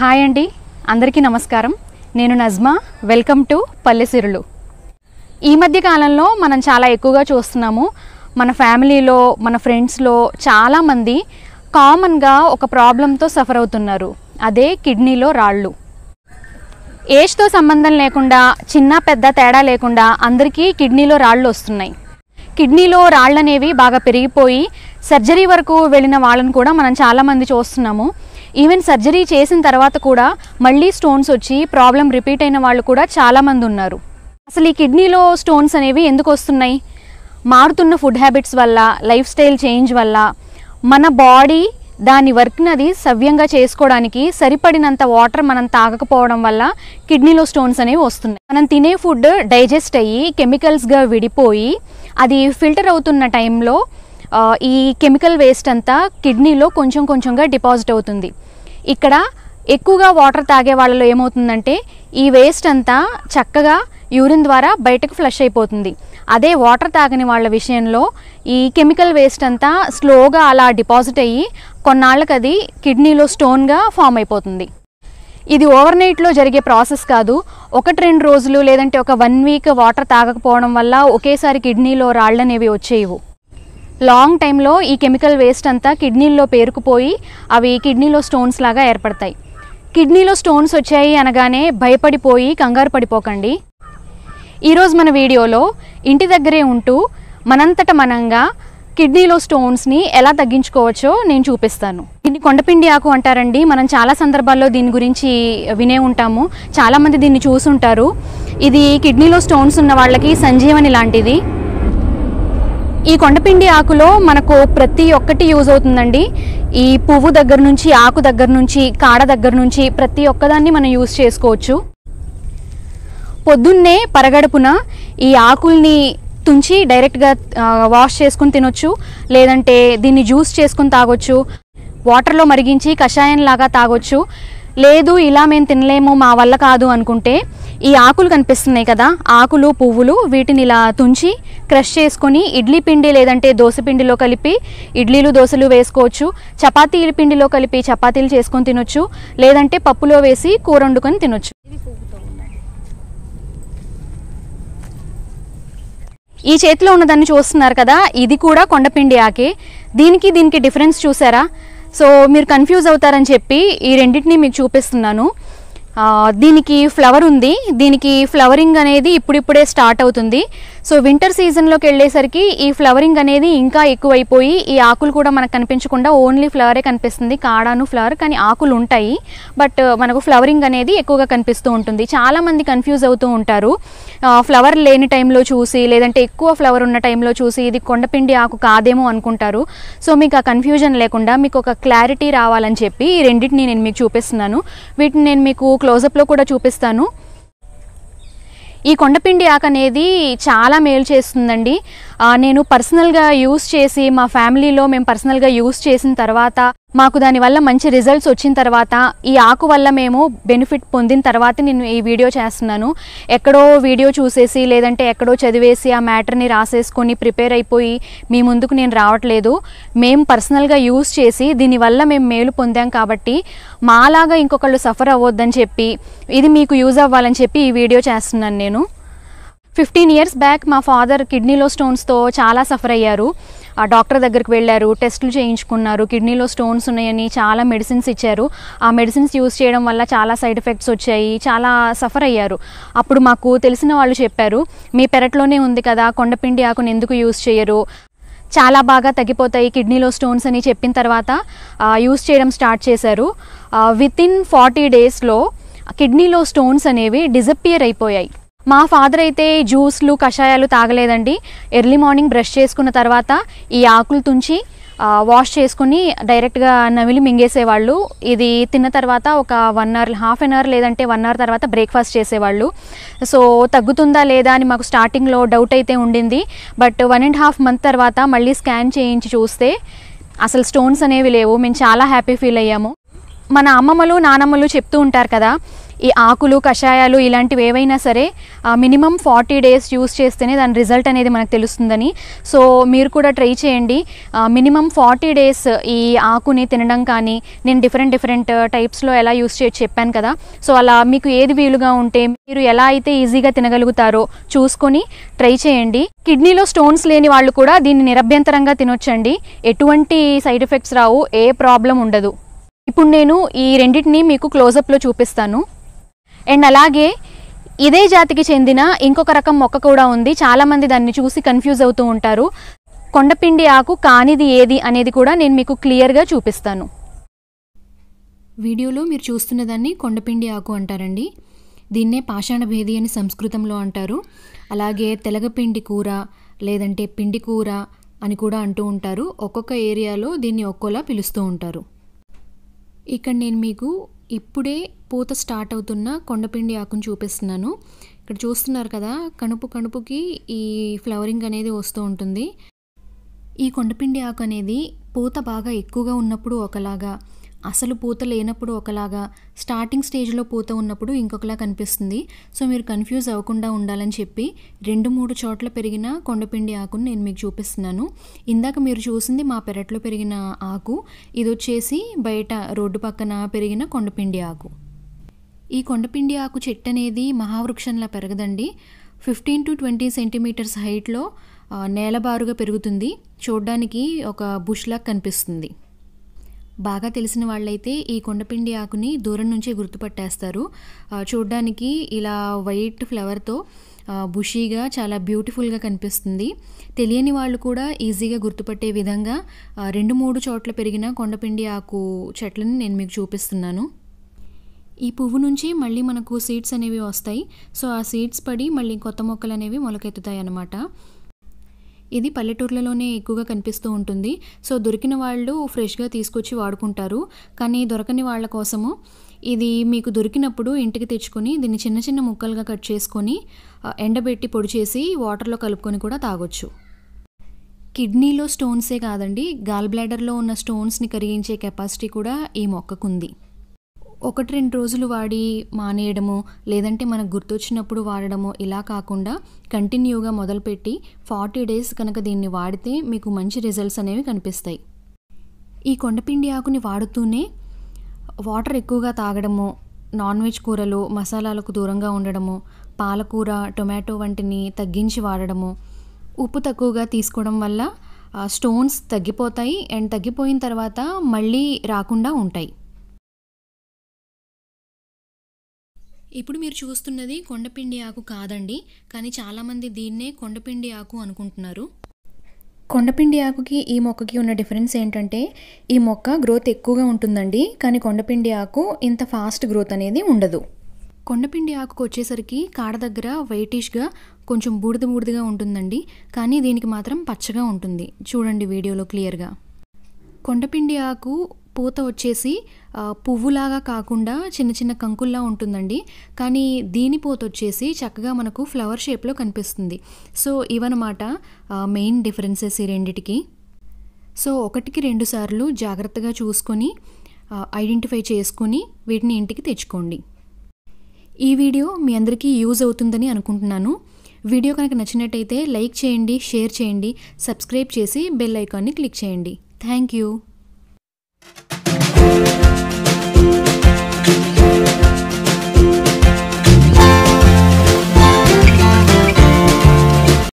hi అండి అందరికీ నమస్కారం నేను నజ్మా వెల్కమ్ టు పల్లెసిరులు ఈ మధ్య కాలంలో మనం చాలా ఎక్కువగా చూస్తున్నాము మన ఫ్యామిలీలో మన ఫ్రెండ్స్లో చాలామంది కామన్గా ఒక ప్రాబ్లంతో సఫర్ అవుతున్నారు అదే కిడ్నీలో రాళ్ళు ఏజ్తో సంబంధం లేకుండా చిన్న పెద్ద తేడా లేకుండా అందరికీ కిడ్నీలో రాళ్ళు వస్తున్నాయి కిడ్నీలో రాళ్ళు అనేవి బాగా పెరిగిపోయి సర్జరీ వరకు వెళ్ళిన వాళ్ళని కూడా మనం చాలామంది చూస్తున్నాము ఈవెన్ సర్జరీ చేసిన తర్వాత కూడా మళ్ళీ స్టోన్స్ వచ్చి ప్రాబ్లం రిపీట్ అయిన వాళ్ళు కూడా చాలామంది ఉన్నారు అసలు ఈ కిడ్నీలో స్టోన్స్ అనేవి ఎందుకు వస్తున్నాయి మారుతున్న ఫుడ్ హ్యాబిట్స్ వల్ల లైఫ్ స్టైల్ చేంజ్ వల్ల మన బాడీ దాని వర్క్ని అది సవ్యంగా చేసుకోవడానికి సరిపడినంత వాటర్ మనం తాగకపోవడం వల్ల కిడ్నీలో స్టోన్స్ అనేవి వస్తున్నాయి మనం తినే ఫుడ్ డైజెస్ట్ అయ్యి కెమికల్స్గా విడిపోయి అది ఫిల్టర్ అవుతున్న టైంలో ఈ కెమికల్ వేస్ట్ అంతా కిడ్నీలో కొంచెం కొంచెంగా డిపాజిట్ అవుతుంది ఇక్కడ ఎక్కువగా వాటర్ తాగే వాళ్ళలో ఏమవుతుందంటే ఈ వేస్ట్ అంతా చక్కగా యూరిన్ ద్వారా బయటకు ఫ్లష్ అయిపోతుంది అదే వాటర్ తాగని వాళ్ళ విషయంలో ఈ కెమికల్ వేస్ట్ అంతా స్లోగా అలా డిపాజిట్ అయ్యి కొన్నాళ్ళకి అది కిడ్నీలో స్టోన్గా ఫామ్ అయిపోతుంది ఇది ఓవర్ నైట్లో జరిగే ప్రాసెస్ కాదు ఒకటి రెండు రోజులు లేదంటే ఒక వన్ వీక్ వాటర్ తాగకపోవడం వల్ల ఒకేసారి కిడ్నీలో రాళ్ళు అనేవి వచ్చేయవు లాంగ్ టైంలో ఈ కెమికల్ వేస్ట్ అంతా కిడ్నీల్లో పేరుకుపోయి అవి కిడ్నీలో స్టోన్స్ లాగా ఏర్పడతాయి కిడ్నీలో స్టోన్స్ వచ్చాయి అనగానే భయపడిపోయి కంగారు పడిపోకండి ఈరోజు మన వీడియోలో ఇంటి దగ్గరే ఉంటూ మనంతట మనంగా కిడ్నీలో స్టోన్స్ని ఎలా తగ్గించుకోవచ్చో నేను చూపిస్తాను దీన్ని కొండపిండి ఆకు అంటారండి మనం చాలా సందర్భాల్లో దీని గురించి వినే ఉంటాము చాలామంది దీన్ని చూసుంటారు ఇది కిడ్నీలో స్టోన్స్ ఉన్న వాళ్ళకి సంజీవని లాంటిది ఈ కొండపిండి ఆకులో మనకు ప్రతి ఒక్కటి యూజ్ అవుతుందండి ఈ పువ్వు దగ్గర నుంచి ఆకు దగ్గర నుంచి కాడ దగ్గర నుంచి ప్రతి ఒక్కదాన్ని మనం యూజ్ చేసుకోవచ్చు పొద్దున్నే పరగడుపున ఈ ఆకుల్ని తుంచి డైరెక్ట్గా వాష్ చేసుకుని తినొచ్చు లేదంటే దీన్ని జ్యూస్ చేసుకుని తాగొచ్చు వాటర్లో మరిగించి కషాయం లాగా తాగొచ్చు లేదు ఇలా మేము తినలేము మా వల్ల కాదు అనుకుంటే ఈ ఆకులు కనిపిస్తున్నాయి కదా ఆకులు పువ్వులు వీటిని ఇలా తుంచి క్రష్ చేసుకొని ఇడ్లీ పిండి లేదంటే దోశ పిండిలో కలిపి ఇడ్లీలు దోశలు వేసుకోవచ్చు చపాతీల పిండిలో కలిపి చపాతీలు చేసుకొని తినొచ్చు లేదంటే పప్పులో వేసి కూర వండుకొని తినొచ్చు ఈ చేతిలో ఉన్నదాన్ని చూస్తున్నారు కదా ఇది కూడా కొండపిండి ఆకే దీనికి దీనికి డిఫరెన్స్ చూసారా సో మీరు కన్ఫ్యూజ్ అవుతారని చెప్పి ఈ రెండింటిని మీకు చూపిస్తున్నాను దీనికి ఫ్లవర్ ఉంది దీనికి ఫ్లవరింగ్ అనేది ఇప్పుడిప్పుడే స్టార్ట్ అవుతుంది సో వింటర్ సీజన్లోకి వెళ్ళేసరికి ఈ ఫ్లవరింగ్ అనేది ఇంకా ఎక్కువైపోయి ఈ ఆకులు కూడా మనకు కనిపించకుండా ఓన్లీ ఫ్లవరే కనిపిస్తుంది కాడాను ఫ్లవర్ కానీ ఆకులు ఉంటాయి బట్ మనకు ఫ్లవరింగ్ అనేది ఎక్కువగా కనిపిస్తూ ఉంటుంది చాలామంది కన్ఫ్యూజ్ అవుతూ ఉంటారు ఫ్లవర్ లేని టైంలో చూసి లేదంటే ఎక్కువ ఫ్లవర్ ఉన్న టైంలో చూసి ఇది కొండపిండి ఆకు కాదేమో అనుకుంటారు సో మీకు ఆ కన్ఫ్యూజన్ లేకుండా మీకు ఒక క్లారిటీ రావాలని చెప్పి ఈ రెండింటిని నేను మీకు చూపిస్తున్నాను వీటిని నేను మీకు క్లోజప్లో కూడా చూపిస్తాను ఈ కొండపిండి ఆక అనేది చాలా మేలు చేస్తుందండి నేను పర్సనల్గా యూస్ చేసి మా ఫ్యామిలీలో మేము పర్సనల్గా యూస్ చేసిన తర్వాత మాకు దానివల్ల మంచి రిజల్ట్స్ వచ్చిన తర్వాత ఈ ఆకు వల్ల మేము బెనిఫిట్ పొందిన తర్వాత నేను ఈ వీడియో చేస్తున్నాను ఎక్కడో వీడియో చూసేసి లేదంటే ఎక్కడో చదివేసి ఆ మ్యాటర్ని రాసేసుకొని ప్రిపేర్ అయిపోయి మీ ముందుకు నేను రావట్లేదు మేము పర్సనల్గా యూజ్ చేసి దీనివల్ల మేము మేలు పొందాం కాబట్టి మాలాగా ఇంకొకళ్ళు సఫర్ అవ్వద్దని చెప్పి ఇది మీకు యూజ్ అవ్వాలని చెప్పి ఈ వీడియో చేస్తున్నాను నేను ఫిఫ్టీన్ ఇయర్స్ బ్యాక్ మా ఫాదర్ కిడ్నీలో స్టోన్స్తో చాలా సఫర్ అయ్యారు ఆ డాక్టర్ దగ్గరికి వెళ్ళారు టెస్టులు చేయించుకున్నారు కిడ్నీలో స్టోన్స్ ఉన్నాయని చాలా మెడిసిన్స్ ఇచ్చారు ఆ మెడిసిన్స్ యూస్ చేయడం వల్ల చాలా సైడ్ ఎఫెక్ట్స్ వచ్చాయి చాలా సఫర్ అయ్యారు అప్పుడు మాకు తెలిసిన వాళ్ళు చెప్పారు మీ పెరట్లోనే ఉంది కదా కొండపిండి ఆకును ఎందుకు యూస్ చేయరు చాలా బాగా తగ్గిపోతాయి కిడ్నీలో స్టోన్స్ అని చెప్పిన తర్వాత యూస్ చేయడం స్టార్ట్ చేశారు వితిన్ ఫార్టీ డేస్లో కిడ్నీలో స్టోన్స్ అనేవి డిజపియర్ అయిపోయాయి మా ఫాదర్ అయితే జ్యూస్లు కషాయాలు తాగలేదండి ఎర్లీ మార్నింగ్ బ్రష్ చేసుకున్న తర్వాత ఈ ఆకులు తుంచి వాష్ చేసుకుని డైరెక్ట్గా నమిలి మింగేసేవాళ్ళు ఇది తిన్న తర్వాత ఒక one hour half an hour లేదంటే వన్ అవర్ తర్వాత బ్రేక్ఫాస్ట్ చేసేవాళ్ళు సో తగ్గుతుందా లేదా అని మాకు స్టార్టింగ్లో డౌట్ అయితే ఉండింది but one and half month తర్వాత మళ్ళీ స్కాన్ చేయించి చూస్తే అసలు స్టోన్స్ అనేవి లేవు మేము చాలా హ్యాపీ ఫీల్ అయ్యాము మన అమ్మమ్మలు నానమ్మలు చెప్తూ ఉంటారు కదా ఈ ఆకులు కషాయాలు ఇలాంటివి ఏవైనా సరే మినిమం ఫార్టీ డేస్ యూస్ చేస్తేనే దాని రిజల్ట్ అనేది మనకు తెలుస్తుందని సో మీరు కూడా ట్రై చేయండి మినిమం ఫార్టీ డేస్ ఈ ఆకుని తినడం కానీ నేను డిఫరెంట్ డిఫరెంట్ టైప్స్లో ఎలా యూస్ చేయొచ్చు చెప్పాను కదా సో అలా మీకు ఏది వీలుగా ఉంటే మీరు ఎలా అయితే ఈజీగా తినగలుగుతారో చూసుకొని ట్రై చేయండి కిడ్నీలో స్టోన్స్ లేని వాళ్ళు కూడా దీన్ని నిరభ్యంతరంగా తినొచ్చండి ఎటువంటి సైడ్ ఎఫెక్ట్స్ రావు ఏ ప్రాబ్లం ఉండదు ఇప్పుడు నేను ఈ రెండింటినీ మీకు క్లోజప్లో చూపిస్తాను అండ్ అలాగే ఇదే జాతికి చెందిన ఇంకొక రకం మొక్క కూడా ఉంది చాలామంది దాన్ని చూసి కన్ఫ్యూజ్ అవుతూ ఉంటారు కొండపిండి ఆకు కానిది ఏది అనేది కూడా నేను మీకు క్లియర్గా చూపిస్తాను వీడియోలో మీరు చూస్తున్న దాన్ని కొండపిండి ఆకు అంటారండి దీన్నే పాషాణ భేది అని సంస్కృతంలో అంటారు అలాగే తెలగపిండి కూర లేదంటే పిండి కూర అని కూడా అంటూ ఉంటారు ఒక్కొక్క ఏరియాలో దీన్ని ఒక్కోలా పిలుస్తూ ఉంటారు ఇక్కడ నేను మీకు ఇప్పుడే పూత స్టార్ట్ అవుతున్న కొండపిండి ఆకును చూపిస్తున్నాను ఇక్కడ చూస్తున్నారు కదా కణుపు కణుపుకి ఈ ఫ్లవరింగ్ అనేది వస్తూ ఉంటుంది ఈ కొండపిండి ఆకు అనేది పూత బాగా ఎక్కువగా ఉన్నప్పుడు ఒకలాగా అసలు పూత లేనప్పుడు ఒకలాగా స్టార్టింగ్ స్టేజ్లో పూత ఉన్నప్పుడు ఇంకొకలా కనిపిస్తుంది సో మీరు కన్ఫ్యూజ్ అవ్వకుండా ఉండాలని చెప్పి రెండు మూడు చోట్ల పెరిగిన కొండపిండి ఆకును నేను మీకు చూపిస్తున్నాను ఇందాక మీరు చూసింది మా పెరట్లో పెరిగిన ఆకు ఇది వచ్చేసి బయట రోడ్డు పక్కన పెరిగిన కొండపిండి ఆకు ఈ కొండపిండి ఆకు చెట్టు అనేది మహావృక్షంలా పెరగదండి ఫిఫ్టీన్ టు ట్వంటీ సెంటీమీటర్స్ హైట్లో నేలబారుగా పెరుగుతుంది చూడడానికి ఒక బుష్లా కనిపిస్తుంది బాగా తెలిసిన వాళ్ళైతే ఈ కొండపిండి ఆకుని దూరం నుంచే గుర్తుపట్టేస్తారు చూడ్డానికి ఇలా వైట్ ఫ్లవర్తో బుషీగా చాలా బ్యూటిఫుల్గా కనిపిస్తుంది తెలియని వాళ్ళు కూడా ఈజీగా గుర్తుపట్టే విధంగా రెండు మూడు చోట్ల పెరిగిన కొండపిండి ఆకు చెట్లను నేను మీకు చూపిస్తున్నాను ఈ పువ్వు నుంచి మళ్ళీ మనకు సీడ్స్ అనేవి వస్తాయి సో ఆ సీడ్స్ పడి మళ్ళీ కొత్త మొక్కలు అనేవి మొలకెత్తుతాయి అన్నమాట ఇది పల్లెటూర్లలోనే ఎక్కువగా కనిపిస్తూ ఉంటుంది సో దొరికిన వాళ్ళు ఫ్రెష్గా తీసుకొచ్చి వాడుకుంటారు కానీ దొరకని వాళ్ళ కోసము ఇది మీకు దొరికినప్పుడు ఇంటికి తెచ్చుకొని దీన్ని చిన్న చిన్న ముక్కలుగా కట్ చేసుకొని ఎండబెట్టి పొడి చేసి వాటర్లో కలుపుకొని కూడా తాగొచ్చు కిడ్నీలో స్టోన్సే కాదండి గాల్ బ్లాడర్లో ఉన్న స్టోన్స్ని కరిగించే కెపాసిటీ కూడా ఈ మొక్కకుంది ఒకటి రెండు రోజులు వాడి మానేయడము లేదంటే మనకు గుర్తొచ్చినప్పుడు వాడడము ఇలా కాకుండా కంటిన్యూగా మొదలుపెట్టి ఫార్టీ డేస్ కనుక దీన్ని వాడితే మీకు మంచి రిజల్ట్స్ అనేవి కనిపిస్తాయి ఈ కొండపిండి ఆకుని వాడుతూనే వాటర్ ఎక్కువగా తాగడము నాన్ వెజ్ కూరలు మసాలాలకు దూరంగా ఉండడము పాలకూర టొమాటో వంటిని తగ్గించి వాడడము ఉప్పు తక్కువగా తీసుకోవడం వల్ల స్టోన్స్ తగ్గిపోతాయి అండ్ తగ్గిపోయిన తర్వాత మళ్ళీ రాకుండా ఉంటాయి ఇప్పుడు మీరు చూస్తున్నది కొండపిండి ఆకు కాదండి కానీ చాలామంది దీన్నే కొండపిండి ఆకు అనుకుంటున్నారు కొండపిండి ఆకుకి ఈ మొక్కకి ఉన్న డిఫరెన్స్ ఏంటంటే ఈ మొక్క గ్రోత్ ఎక్కువగా ఉంటుందండి కానీ కొండపిండి ఆకు ఇంత ఫాస్ట్ గ్రోత్ అనేది ఉండదు కొండపిండి ఆకుకు వచ్చేసరికి కాడ దగ్గర వెయిటిష్గా కొంచెం బూడిద బూడిదగా ఉంటుందండి కానీ దీనికి మాత్రం పచ్చగా ఉంటుంది చూడండి వీడియోలో క్లియర్గా కొండపిండి ఆకు పూత వచ్చేసి పువ్వులాగా కాకుండా చిన్న చిన్న కంకుల్లా ఉంటుందండి కానీ దీని పూత వచ్చేసి చక్కగా మనకు ఫ్లవర్ షేప్లో కనిపిస్తుంది సో ఇవన్నమాట మెయిన్ డిఫరెన్సెస్ ఈ రెండిటికి సో ఒకటికి రెండు సార్లు జాగ్రత్తగా చూసుకొని ఐడెంటిఫై చేసుకుని వీటిని ఇంటికి తెచ్చుకోండి ఈ వీడియో మీ అందరికీ యూజ్ అవుతుందని అనుకుంటున్నాను వీడియో కనుక నచ్చినట్టయితే లైక్ చేయండి షేర్ చేయండి సబ్స్క్రైబ్ చేసి బెల్ ఐకాన్ని క్లిక్ చేయండి థ్యాంక్ యూ